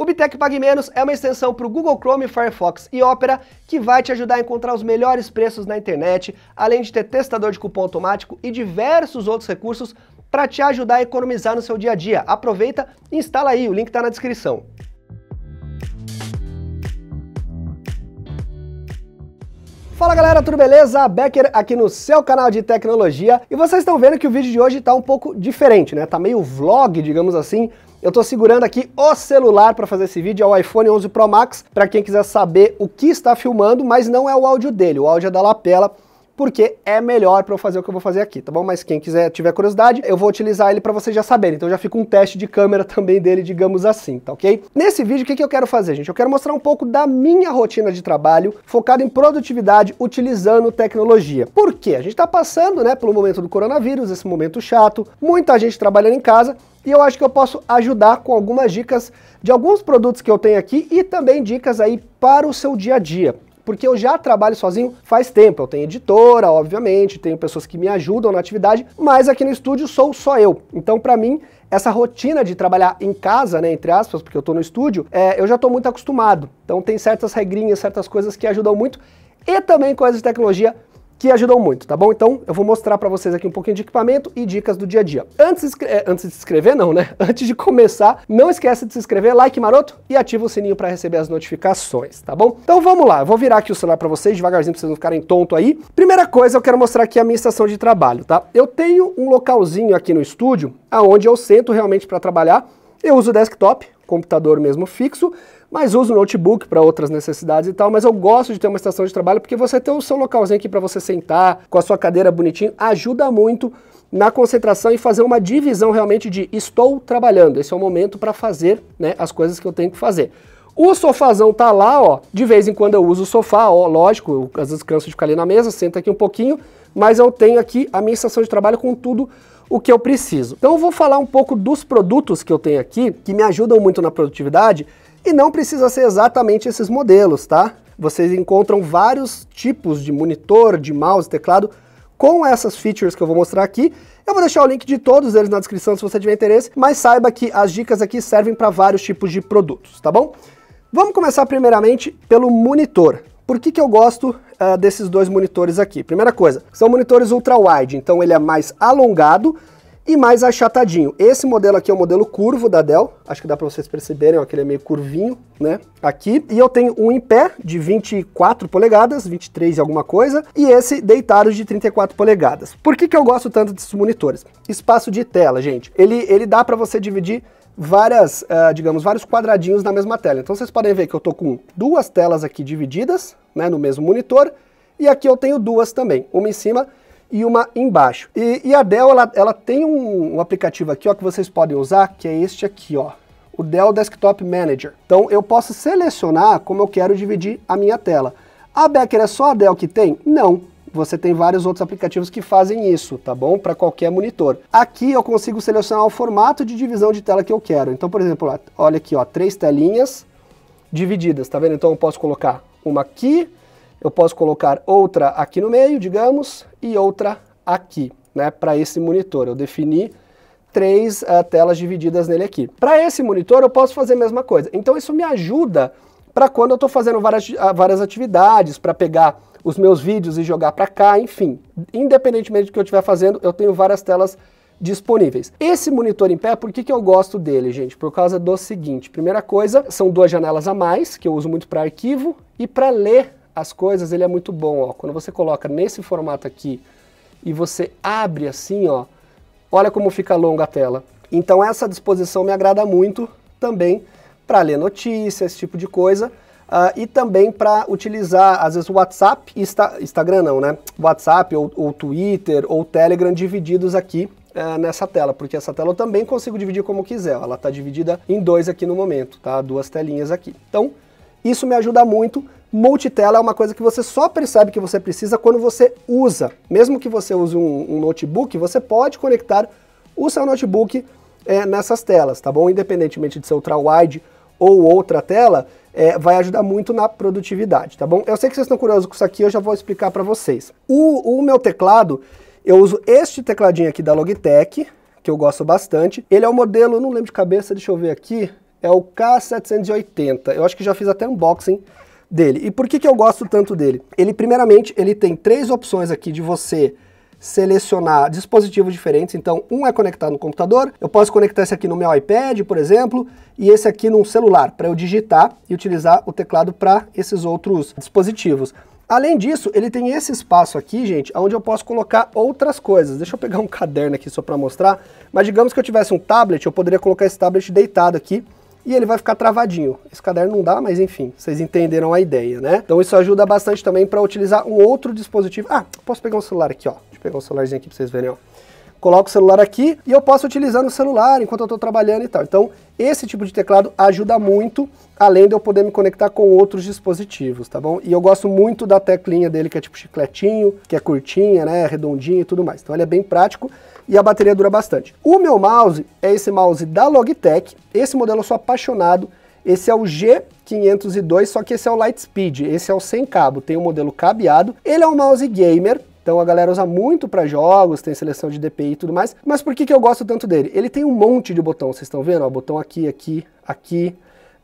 O Bitec Pague Menos é uma extensão para o Google Chrome, Firefox e Opera que vai te ajudar a encontrar os melhores preços na internet, além de ter testador de cupom automático e diversos outros recursos para te ajudar a economizar no seu dia a dia. Aproveita e instala aí, o link está na descrição. Fala galera, tudo beleza? Becker aqui no seu canal de tecnologia e vocês estão vendo que o vídeo de hoje está um pouco diferente, né? Tá meio vlog, digamos assim. Eu estou segurando aqui o celular para fazer esse vídeo, é o iPhone 11 Pro Max, para quem quiser saber o que está filmando, mas não é o áudio dele, o áudio é da lapela porque é melhor para eu fazer o que eu vou fazer aqui, tá bom? Mas quem quiser, tiver curiosidade, eu vou utilizar ele para vocês já saberem. Então já fica um teste de câmera também dele, digamos assim, tá ok? Nesse vídeo, o que, que eu quero fazer, gente? Eu quero mostrar um pouco da minha rotina de trabalho focada em produtividade utilizando tecnologia. Por quê? A gente está passando, né, pelo momento do coronavírus, esse momento chato, muita gente trabalhando em casa, e eu acho que eu posso ajudar com algumas dicas de alguns produtos que eu tenho aqui e também dicas aí para o seu dia a dia porque eu já trabalho sozinho faz tempo. Eu tenho editora, obviamente, tenho pessoas que me ajudam na atividade, mas aqui no estúdio sou só eu. Então, para mim, essa rotina de trabalhar em casa, né, entre aspas, porque eu estou no estúdio, é, eu já estou muito acostumado. Então, tem certas regrinhas, certas coisas que ajudam muito e também coisas de tecnologia que ajudam muito, tá bom? Então eu vou mostrar para vocês aqui um pouquinho de equipamento e dicas do dia a dia. Antes, é, antes de se inscrever, não, né? Antes de começar, não esquece de se inscrever, like maroto e ativa o sininho para receber as notificações, tá bom? Então vamos lá, eu vou virar aqui o celular para vocês devagarzinho para vocês não ficarem tonto aí. Primeira coisa, eu quero mostrar aqui a minha estação de trabalho, tá? Eu tenho um localzinho aqui no estúdio aonde eu sento realmente para trabalhar eu uso desktop, computador mesmo fixo, mas uso notebook para outras necessidades e tal, mas eu gosto de ter uma estação de trabalho porque você ter o seu localzinho aqui para você sentar, com a sua cadeira bonitinho, ajuda muito na concentração e fazer uma divisão realmente de estou trabalhando, esse é o momento para fazer né, as coisas que eu tenho que fazer. O sofazão tá lá, ó, de vez em quando eu uso o sofá, ó, lógico, eu, às vezes canso de ficar ali na mesa, senta aqui um pouquinho, mas eu tenho aqui a minha estação de trabalho com tudo o que eu preciso. Então eu vou falar um pouco dos produtos que eu tenho aqui, que me ajudam muito na produtividade, e não precisa ser exatamente esses modelos, tá? Vocês encontram vários tipos de monitor, de mouse, teclado, com essas features que eu vou mostrar aqui. Eu vou deixar o link de todos eles na descrição se você tiver interesse, mas saiba que as dicas aqui servem para vários tipos de produtos, tá bom? Vamos começar primeiramente pelo monitor. Por que, que eu gosto uh, desses dois monitores aqui? Primeira coisa, são monitores ultra-wide, então ele é mais alongado e mais achatadinho. Esse modelo aqui é o modelo curvo da Dell, acho que dá para vocês perceberem, ó, que ele é meio curvinho, né? Aqui, e eu tenho um em pé de 24 polegadas, 23 e alguma coisa, e esse deitado de 34 polegadas. Por que, que eu gosto tanto desses monitores? Espaço de tela, gente. Ele, ele dá para você dividir várias, uh, digamos, vários quadradinhos na mesma tela. Então vocês podem ver que eu estou com duas telas aqui divididas, né, no mesmo monitor, e aqui eu tenho duas também, uma em cima e uma embaixo. E, e a Dell, ela, ela tem um, um, aplicativo aqui, ó, que vocês podem usar, que é este aqui, ó, o Dell Desktop Manager. Então eu posso selecionar como eu quero dividir a minha tela. A Becker é só a Dell que tem? Não. Você tem vários outros aplicativos que fazem isso, tá bom? Para qualquer monitor. Aqui eu consigo selecionar o formato de divisão de tela que eu quero. Então, por exemplo, olha aqui, ó, três telinhas divididas, tá vendo? Então eu posso colocar uma aqui, eu posso colocar outra aqui no meio, digamos, e outra aqui, né? Para esse monitor. Eu defini três uh, telas divididas nele aqui. Para esse monitor eu posso fazer a mesma coisa. Então isso me ajuda para quando eu estou fazendo várias, ah, várias atividades, para pegar os meus vídeos e jogar para cá, enfim. Independentemente do que eu estiver fazendo, eu tenho várias telas disponíveis. Esse monitor em pé, por que, que eu gosto dele, gente? Por causa do seguinte, primeira coisa, são duas janelas a mais, que eu uso muito para arquivo, e para ler as coisas ele é muito bom, ó. Quando você coloca nesse formato aqui e você abre assim, ó, olha como fica longa a tela. Então essa disposição me agrada muito também para ler notícias, esse tipo de coisa. Uh, e também para utilizar, às vezes, o WhatsApp e Insta Instagram não, né? WhatsApp ou, ou, Twitter ou Telegram divididos aqui uh, nessa tela, porque essa tela eu também consigo dividir como quiser. Ela está dividida em dois aqui no momento, tá? Duas telinhas aqui. Então, isso me ajuda muito. Multitela é uma coisa que você só percebe que você precisa quando você usa. Mesmo que você use um, um notebook, você pode conectar o seu notebook é, nessas telas, tá bom? Independentemente de ser ultra-wide ou outra tela, é, vai ajudar muito na produtividade, tá bom? Eu sei que vocês estão curiosos com isso aqui, eu já vou explicar para vocês. O, o meu teclado, eu uso este tecladinho aqui da Logitech, que eu gosto bastante. Ele é o um modelo, não lembro de cabeça, deixa eu ver aqui, é o K780. Eu acho que já fiz até unboxing dele. E por que, que eu gosto tanto dele? Ele, primeiramente, ele tem três opções aqui de você selecionar dispositivos diferentes. Então, um é conectado no computador, eu posso conectar esse aqui no meu iPad, por exemplo, e esse aqui num celular, para eu digitar e utilizar o teclado para esses outros dispositivos. Além disso, ele tem esse espaço aqui, gente, onde eu posso colocar outras coisas. Deixa eu pegar um caderno aqui só para mostrar. Mas digamos que eu tivesse um tablet, eu poderia colocar esse tablet deitado aqui e ele vai ficar travadinho. Esse caderno não dá, mas enfim, vocês entenderam a ideia, né? Então isso ajuda bastante também para utilizar um outro dispositivo. Ah, posso pegar um celular aqui, ó. Deixa pegar o celularzinho aqui para vocês verem, ó. Coloco o celular aqui e eu posso utilizar no celular enquanto eu estou trabalhando e tal. Então, esse tipo de teclado ajuda muito, além de eu poder me conectar com outros dispositivos, tá bom? E eu gosto muito da teclinha dele, que é tipo chicletinho, que é curtinha, né, redondinha e tudo mais. Então, ele é bem prático e a bateria dura bastante. O meu mouse é esse mouse da Logitech. Esse modelo eu sou apaixonado. Esse é o G502, só que esse é o Lightspeed, esse é o sem cabo, tem o um modelo cabeado. Ele é um mouse gamer, então a galera usa muito para jogos, tem seleção de DPI e tudo mais. Mas por que, que eu gosto tanto dele? Ele tem um monte de botão, vocês estão vendo? Ó, botão aqui, aqui, aqui,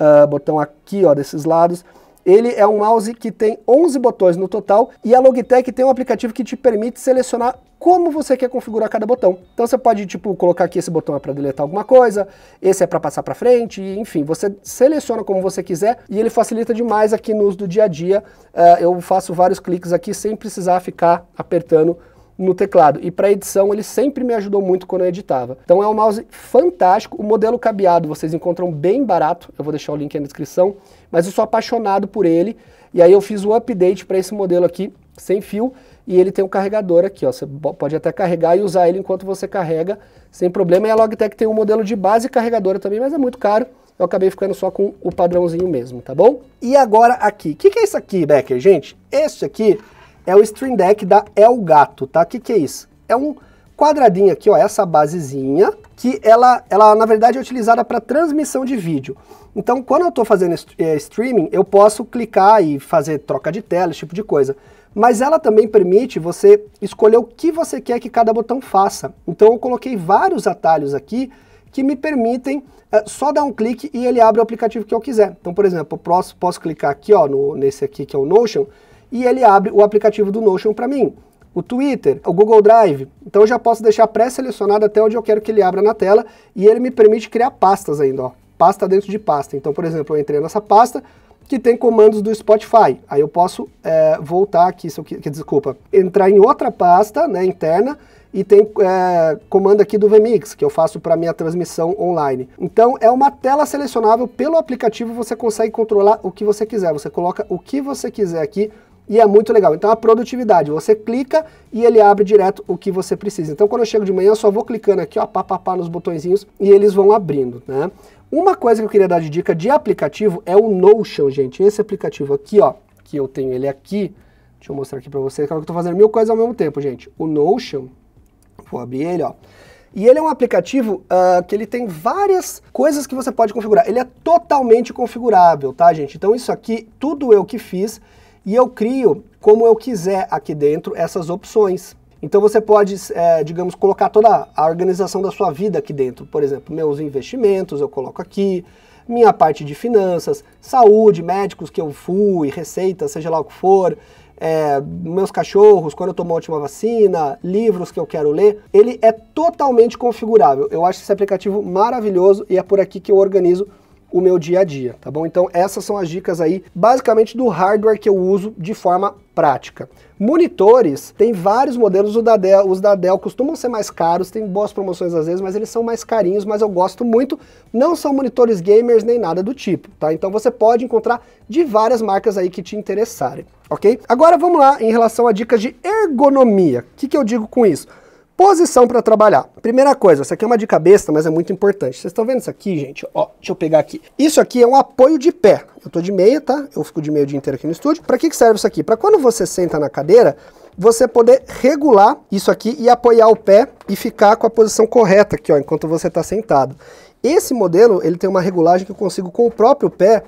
uh, botão aqui, ó, desses lados. Ele é um mouse que tem 11 botões no total e a Logitech tem um aplicativo que te permite selecionar como você quer configurar cada botão. Então você pode, tipo, colocar aqui esse botão é para deletar alguma coisa, esse é para passar para frente, enfim, você seleciona como você quiser e ele facilita demais aqui no uso do dia a dia. Uh, eu faço vários cliques aqui sem precisar ficar apertando no teclado. E para edição ele sempre me ajudou muito quando eu editava. Então é um mouse fantástico, o modelo cabeado vocês encontram bem barato, eu vou deixar o link na descrição mas eu sou apaixonado por ele. E aí eu fiz um update para esse modelo aqui, sem fio, e ele tem um carregador aqui, ó. Você pode até carregar e usar ele enquanto você carrega, sem problema. E a Logitech tem um modelo de base carregadora também, mas é muito caro. Eu acabei ficando só com o padrãozinho mesmo, tá bom? E agora aqui, o que, que, é isso aqui, Becker, gente? esse aqui é o Stream Deck da Elgato, tá? O que, que é isso? É um quadradinho aqui, ó, essa basezinha, que ela, ela na verdade é utilizada para transmissão de vídeo. Então, quando eu estou fazendo é, streaming, eu posso clicar e fazer troca de tela, esse tipo de coisa. Mas ela também permite você escolher o que você quer que cada botão faça. Então, eu coloquei vários atalhos aqui que me permitem é, só dar um clique e ele abre o aplicativo que eu quiser. Então, por exemplo, eu posso, posso clicar aqui, ó, no, nesse aqui que é o Notion, e ele abre o aplicativo do Notion para mim o Twitter, o Google Drive. Então eu já posso deixar pré-selecionado até onde eu quero que ele abra na tela e ele me permite criar pastas ainda, ó. Pasta dentro de pasta. Então, por exemplo, eu entrei nessa pasta que tem comandos do Spotify. Aí eu posso é, voltar aqui, se eu, que, desculpa, entrar em outra pasta né, interna e tem é, comando aqui do VMix, que eu faço para minha transmissão online. Então é uma tela selecionável pelo aplicativo, você consegue controlar o que você quiser. Você coloca o que você quiser aqui e é muito legal. Então a produtividade, você clica e ele abre direto o que você precisa. Então quando eu chego de manhã, eu só vou clicando aqui, ó, pá, pá, pá nos botõezinhos e eles vão abrindo, né? Uma coisa que eu queria dar de dica de aplicativo é o Notion, gente. Esse aplicativo aqui, ó, que eu tenho ele aqui, deixa eu mostrar aqui para vocês, que eu tô fazendo mil coisas ao mesmo tempo, gente. O Notion, vou abrir ele, ó. E ele é um aplicativo uh, que ele tem várias coisas que você pode configurar. Ele é totalmente configurável, tá, gente? Então isso aqui, tudo eu que fiz, e eu crio como eu quiser aqui dentro essas opções. Então você pode, é, digamos, colocar toda a organização da sua vida aqui dentro. Por exemplo, meus investimentos eu coloco aqui, minha parte de finanças, saúde, médicos que eu fui, receita seja lá o que for, é, meus cachorros, quando eu tomo a última vacina, livros que eu quero ler. Ele é totalmente configurável. Eu acho esse aplicativo maravilhoso e é por aqui que eu organizo o meu dia a dia, tá bom? Então essas são as dicas aí, basicamente do hardware que eu uso de forma prática. Monitores, tem vários modelos, os da, Dell, os da Dell costumam ser mais caros, tem boas promoções às vezes, mas eles são mais carinhos, mas eu gosto muito. Não são monitores gamers nem nada do tipo, tá? Então você pode encontrar de várias marcas aí que te interessarem, ok? Agora vamos lá em relação a dicas de ergonomia. O que, que eu digo com isso? Posição para trabalhar. Primeira coisa, essa aqui é uma de cabeça, mas é muito importante. Vocês estão vendo isso aqui, gente? Ó, deixa eu pegar aqui. Isso aqui é um apoio de pé. Eu tô de meia, tá? Eu fico de meia o dia inteiro aqui no estúdio. Para que, que serve isso aqui? Para quando você senta na cadeira, você poder regular isso aqui e apoiar o pé e ficar com a posição correta aqui, ó, enquanto você está sentado. Esse modelo, ele tem uma regulagem que eu consigo com o próprio pé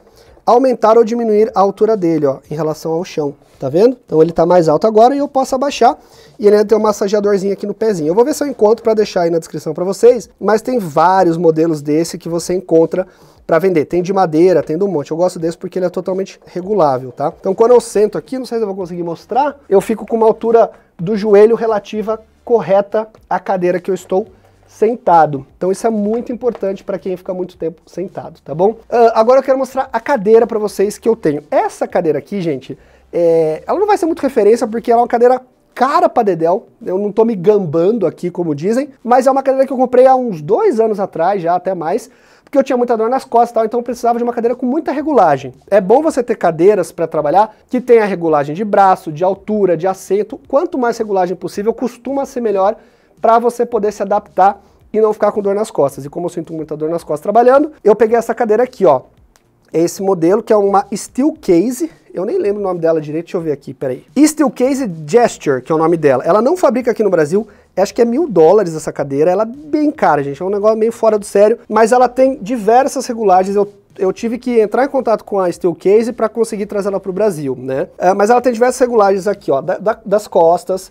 aumentar ou diminuir a altura dele, ó, em relação ao chão, tá vendo? Então ele tá mais alto agora e eu posso abaixar e ele ainda tem um massageadorzinho aqui no pezinho. Eu vou ver se eu encontro para deixar aí na descrição para vocês, mas tem vários modelos desse que você encontra para vender. Tem de madeira, tem de um monte. Eu gosto desse porque ele é totalmente regulável, tá? Então quando eu sento aqui, não sei se eu vou conseguir mostrar, eu fico com uma altura do joelho relativa correta à cadeira que eu estou sentado. Então isso é muito importante para quem fica muito tempo sentado, tá bom? Uh, agora eu quero mostrar a cadeira para vocês que eu tenho. Essa cadeira aqui, gente, é... ela não vai ser muito referência porque ela é uma cadeira cara para dedéu, eu não tô me gambando aqui, como dizem, mas é uma cadeira que eu comprei há uns dois anos atrás, já até mais, porque eu tinha muita dor nas costas e tal, então eu precisava de uma cadeira com muita regulagem. É bom você ter cadeiras para trabalhar que tenha regulagem de braço, de altura, de assento, quanto mais regulagem possível, costuma ser melhor para você poder se adaptar e não ficar com dor nas costas. E como eu sinto muita dor nas costas trabalhando, eu peguei essa cadeira aqui, ó. É esse modelo que é uma Steel Case, eu nem lembro o nome dela direito, deixa eu ver aqui, peraí. Steel Case Gesture, que é o nome dela. Ela não fabrica aqui no Brasil, acho que é mil dólares essa cadeira, ela é bem cara, gente, é um negócio meio fora do sério, mas ela tem diversas regulagens, eu eu tive que entrar em contato com a Steelcase para conseguir trazer ela para o Brasil, né? É, mas ela tem diversas regulagens aqui, ó, da, da, das costas,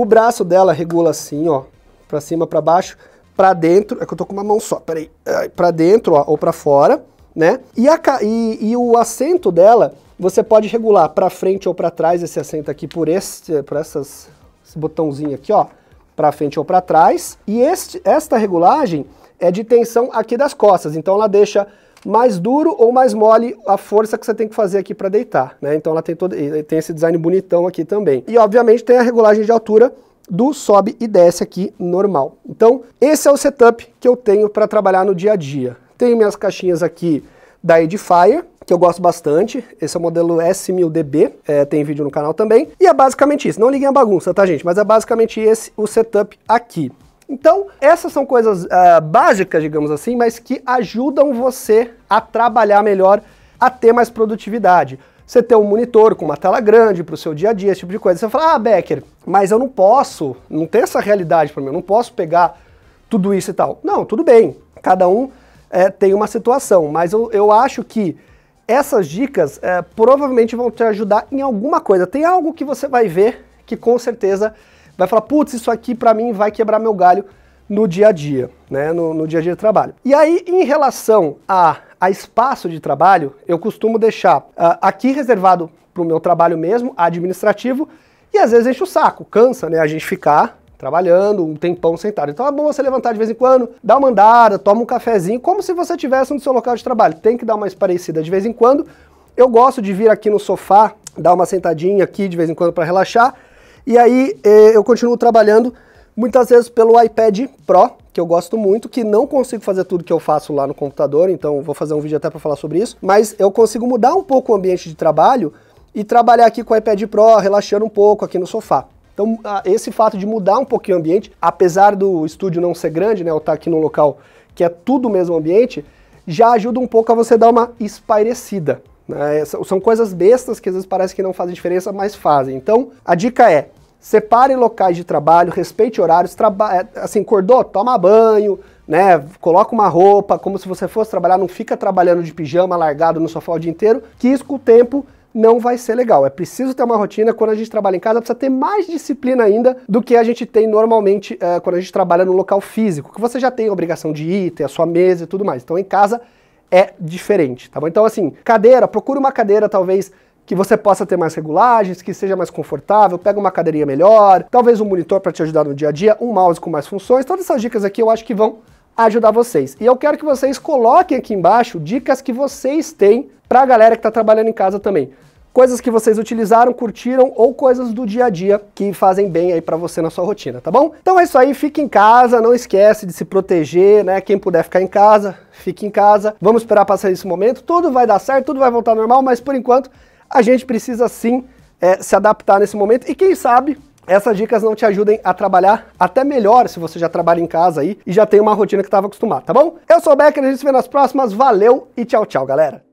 o braço dela regula assim, ó, para cima, para baixo, para dentro. É que eu tô com uma mão só, peraí. Para dentro, ó, ou para fora, né? E, a, e, e o assento dela, você pode regular para frente ou para trás esse assento aqui por este, por essas, esse botãozinho aqui, ó, para frente ou para trás. E este, esta regulagem é de tensão aqui das costas. Então ela deixa mais duro ou mais mole a força que você tem que fazer aqui para deitar, né? Então ela tem todo tem esse design bonitão aqui também. E obviamente tem a regulagem de altura do sobe e desce aqui normal. Então, esse é o setup que eu tenho para trabalhar no dia a dia. Tenho minhas caixinhas aqui da Edifier, que eu gosto bastante. Esse é o modelo S1000DB, é, tem vídeo no canal também. E é basicamente isso. Não liguem a bagunça, tá, gente? Mas é basicamente esse o setup aqui. Então, essas são coisas uh, básicas, digamos assim, mas que ajudam você a trabalhar melhor, a ter mais produtividade. Você ter um monitor com uma tela grande para o seu dia a dia, esse tipo de coisa. Você fala, ah, Becker, mas eu não posso, não tem essa realidade para mim, eu não posso pegar tudo isso e tal. Não, tudo bem, cada um é, tem uma situação, mas eu, eu acho que essas dicas é, provavelmente vão te ajudar em alguma coisa. Tem algo que você vai ver que com certeza vai falar, putz, isso aqui para mim vai quebrar meu galho no dia a dia, né, no, no dia a dia de trabalho. E aí, em relação a, a espaço de trabalho, eu costumo deixar uh, aqui reservado para o meu trabalho mesmo, administrativo, e às vezes enche o saco, cansa, né, a gente ficar trabalhando, um tempão sentado. Então é bom você levantar de vez em quando, dá uma andada, toma um cafezinho, como se você estivesse no seu local de trabalho. Tem que dar uma esparecida de vez em quando. Eu gosto de vir aqui no sofá, dar uma sentadinha aqui de vez em quando para relaxar, e aí eh, eu continuo trabalhando muitas vezes pelo iPad Pro, que eu gosto muito, que não consigo fazer tudo que eu faço lá no computador, então vou fazer um vídeo até para falar sobre isso, mas eu consigo mudar um pouco o ambiente de trabalho e trabalhar aqui com o iPad Pro, relaxando um pouco aqui no sofá. Então, esse fato de mudar um pouquinho o ambiente, apesar do estúdio não ser grande, né, eu estar tá aqui num local que é tudo o mesmo ambiente, já ajuda um pouco a você dar uma espairecida. Né? São coisas bestas que às vezes parece que não fazem diferença, mas fazem. Então, a dica é, separe locais de trabalho, respeite horários, traba é, assim, acordou, toma banho, né, coloca uma roupa, como se você fosse trabalhar, não fica trabalhando de pijama, largado no sofá o dia inteiro, que isso com o tempo não vai ser legal. É preciso ter uma rotina, quando a gente trabalha em casa, precisa ter mais disciplina ainda do que a gente tem normalmente eh, quando a gente trabalha no local físico, que você já tem a obrigação de ir, ter a sua mesa e tudo mais. Então em casa é diferente, tá bom? Então, assim, cadeira, procure uma cadeira talvez que você possa ter mais regulagens, que seja mais confortável, pega uma cadeirinha melhor, talvez um monitor para te ajudar no dia a dia, um mouse com mais funções, todas essas dicas aqui eu acho que vão ajudar vocês. E eu quero que vocês coloquem aqui embaixo dicas que vocês têm para a galera que está trabalhando em casa também coisas que vocês utilizaram, curtiram ou coisas do dia a dia que fazem bem aí para você na sua rotina, tá bom? Então é isso aí, fique em casa, não esquece de se proteger, né? Quem puder ficar em casa, fique em casa. Vamos esperar passar esse momento, tudo vai dar certo, tudo vai voltar normal, mas por enquanto a gente precisa sim é, se adaptar nesse momento e quem sabe essas dicas não te ajudem a trabalhar até melhor se você já trabalha em casa aí e já tem uma rotina que estava tá acostumado, tá bom? Eu sou o Becker, a gente se vê nas próximas, valeu e tchau, tchau, galera!